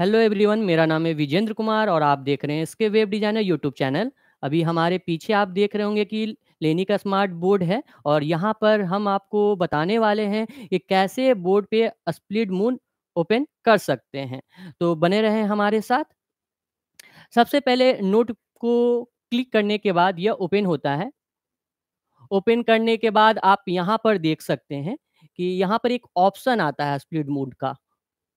hello everyone मेरा नाम है विजेंद्र कुमार और आप देख रहे हैं इसके वेब डिजाइनर यूट्यूब चैनल अभी हमारे पीछे आप देख रहे होंगे कि लेनी का स्मार्ट बोर्ड है और यहाँ पर हम आपको बताने वाले हैं कि कैसे बोर्ड पे स्प्लिट मून ओपन कर सकते हैं तो बने रहें हमारे साथ सबसे पहले नोट को क्लिक करने के बाद यह ओपन होता है ओपन करने के बाद आप यहाँ पर देख सकते हैं कि यहाँ पर एक ऑप्शन आता है स्प्लिट मूड का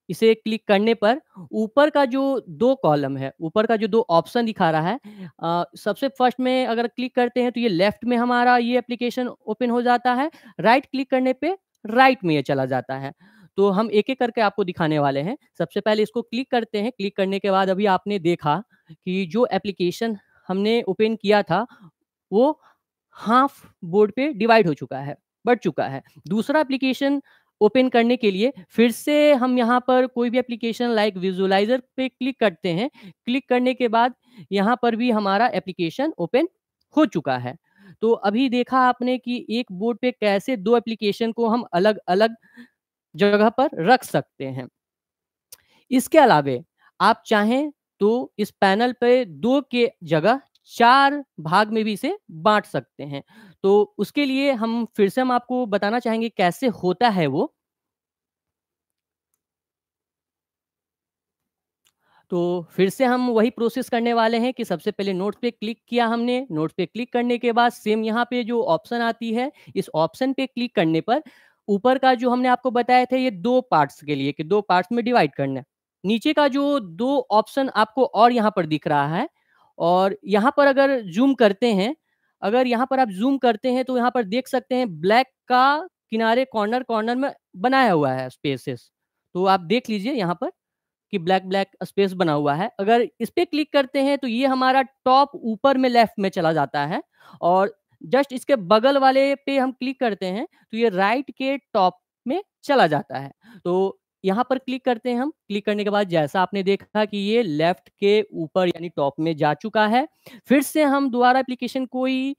इसे क्लिक करने पर ऊपर का जो दो कॉलम है ऊपर का जो दो ऑप्शन दिखा रहा है आ, सबसे फर्स्ट में अगर क्लिक करते हैं तो ये लेफ्ट में हमारा ये एप्लीकेशन ओपन हो जाता है राइट क्लिक करने पे राइट में ये चला जाता है तो हम एक एक करके आपको दिखाने वाले हैं सबसे पहले इसको क्लिक करते हैं क्लिक करने के बाद अभी आपने देखा कि जो एप्लीकेशन हमने ओपन किया था वो हाफ बोर्ड पे डिवाइड हो चुका है बढ़ चुका है दूसरा एप्लीकेशन ओपन करने के लिए फिर से हम यहाँ पर कोई भी एप्लीकेशन लाइक विजुअलाइजर पे क्लिक करते हैं क्लिक करने के बाद यहाँ पर भी हमारा एप्लीकेशन ओपन हो चुका है तो अभी देखा आपने कि एक बोर्ड पे कैसे दो एप्लीकेशन को हम अलग अलग जगह पर रख सकते हैं इसके अलावे आप चाहें तो इस पैनल पे दो के जगह चार भाग में भी इसे बांट सकते हैं तो उसके लिए हम फिर से हम आपको बताना चाहेंगे कैसे होता है वो तो फिर से हम वही प्रोसेस करने वाले हैं कि सबसे पहले नोट पे क्लिक किया हमने नोट पे क्लिक करने के बाद सेम यहाँ पे जो ऑप्शन आती है इस ऑप्शन पे क्लिक करने पर ऊपर का जो हमने आपको बताया था ये दो पार्ट्स के लिए कि दो पार्ट्स में डिवाइड करना नीचे का जो दो ऑप्शन आपको और यहाँ पर दिख रहा है और यहाँ पर अगर जूम करते हैं अगर यहाँ पर आप जूम करते हैं तो यहाँ पर देख सकते हैं ब्लैक का किनारे कॉर्नर कॉर्नर में बनाया हुआ है स्पेसेस तो आप देख लीजिए यहाँ पर कि ब्लैक ब्लैक स्पेस बना हुआ है अगर इस पर क्लिक करते हैं तो ये हमारा टॉप ऊपर में लेफ्ट में चला जाता है और जस्ट इसके बगल वाले पे हम क्लिक करते हैं तो ये राइट के टॉप में चला जाता है तो यहाँ पर क्लिक करते हैं हम क्लिक करने के बाद जैसा आपने देखा कि ये लेफ्ट के ऊपर यानी टॉप में जा चुका है फिर से हम दोबारा एप्लीकेशन को ही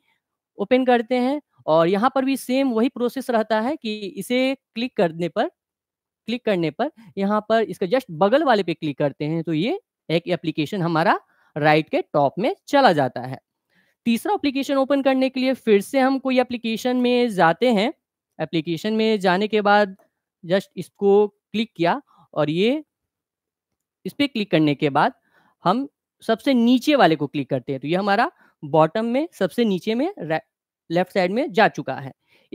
ओपन करते हैं और यहाँ पर भी सेम वही प्रोसेस रहता है कि इसे क्लिक करने पर क्लिक करने पर यहाँ पर इसका जस्ट बगल वाले पे क्लिक करते हैं तो ये एक एप्लीकेशन हमारा राइट के टॉप में चला जाता है तीसरा एप्लीकेशन ओपन करने के लिए फिर से हम कोई एप्लीकेशन में जाते हैं एप्लीकेशन में जाने के बाद जस्ट इसको क्लिक किया और ये इस पर क्लिक करने के बाद हम सबसे नीचे वाले को क्लिक करते हैं तो ये हमारा बॉटम में सबसे नीचे में लेफ्ट साइड में जा चुका है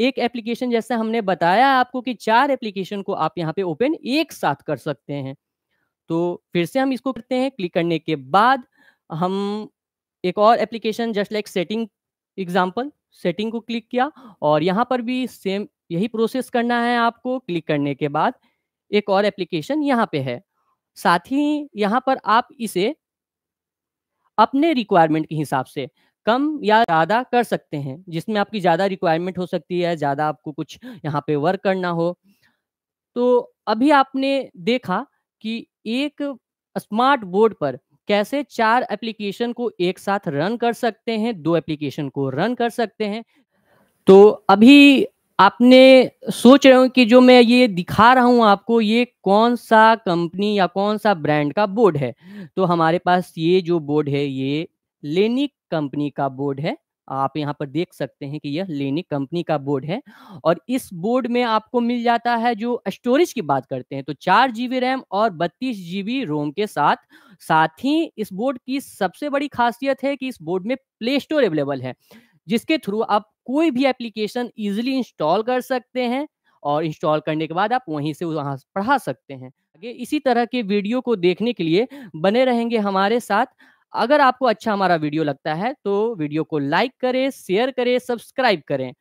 एक एप्लीकेशन जैसा हमने बताया आपको कि चार एप्लीकेशन को आप यहाँ पे ओपन एक साथ कर सकते हैं तो फिर से हम इसको करते हैं क्लिक करने के बाद हम एक और application just like setting example setting को क्लिक किया और यहाँ पर भी सेम यही प्रोसेस करना है आपको क्लिक करने के बाद एक और एप्लीकेशन यहाँ पे है साथ ही यहाँ पर आप इसे अपने रिक्वायरमेंट के हिसाब से कम या ज़्यादा कर सकते हैं जिसमें आपकी ज़्यादा रिक्वायरमेंट हो सकती है ज़्यादा आपको कुछ यहाँ पे वर्क करना हो तो अभी आपने देखा कि एक स्मार्ट बोर्ड पर कैसे चार एप्लीकेशन को एक साथ रन कर सकते हैं दो एप्लीकेशन को रन कर सकते हैं तो अभी आपने सोच रहे हो कि जो मैं ये दिखा रहा हूँ आपको ये कौन सा कंपनी या कौन सा ब्रांड का बोर्ड है तो हमारे पास ये जो बोर्ड है ये लेनिक कंपनी का बोर्ड है आप यहाँ पर देख सकते हैं कि यह लेनिक कंपनी का बोर्ड है और इस बोर्ड में आपको मिल जाता है जो स्टोरेज की बात करते हैं तो चार जीबी रैम और बत्तीस जीबी रोम के साथ साथ ही इस बोर्ड की सबसे बड़ी खासियत है कि इस बोर्ड में प्ले स्टोर अवेलेबल है जिसके थ्रू आप कोई भी एप्लीकेशन इजिली इंस्टॉल कर सकते हैं और इंस्टॉल करने के बाद आप वहीं से वहाँ पढ़ा सकते हैं आगे इसी तरह के वीडियो को देखने के लिए बने रहेंगे हमारे साथ अगर आपको अच्छा हमारा वीडियो लगता है तो वीडियो को लाइक करें शेयर करें सब्सक्राइब करें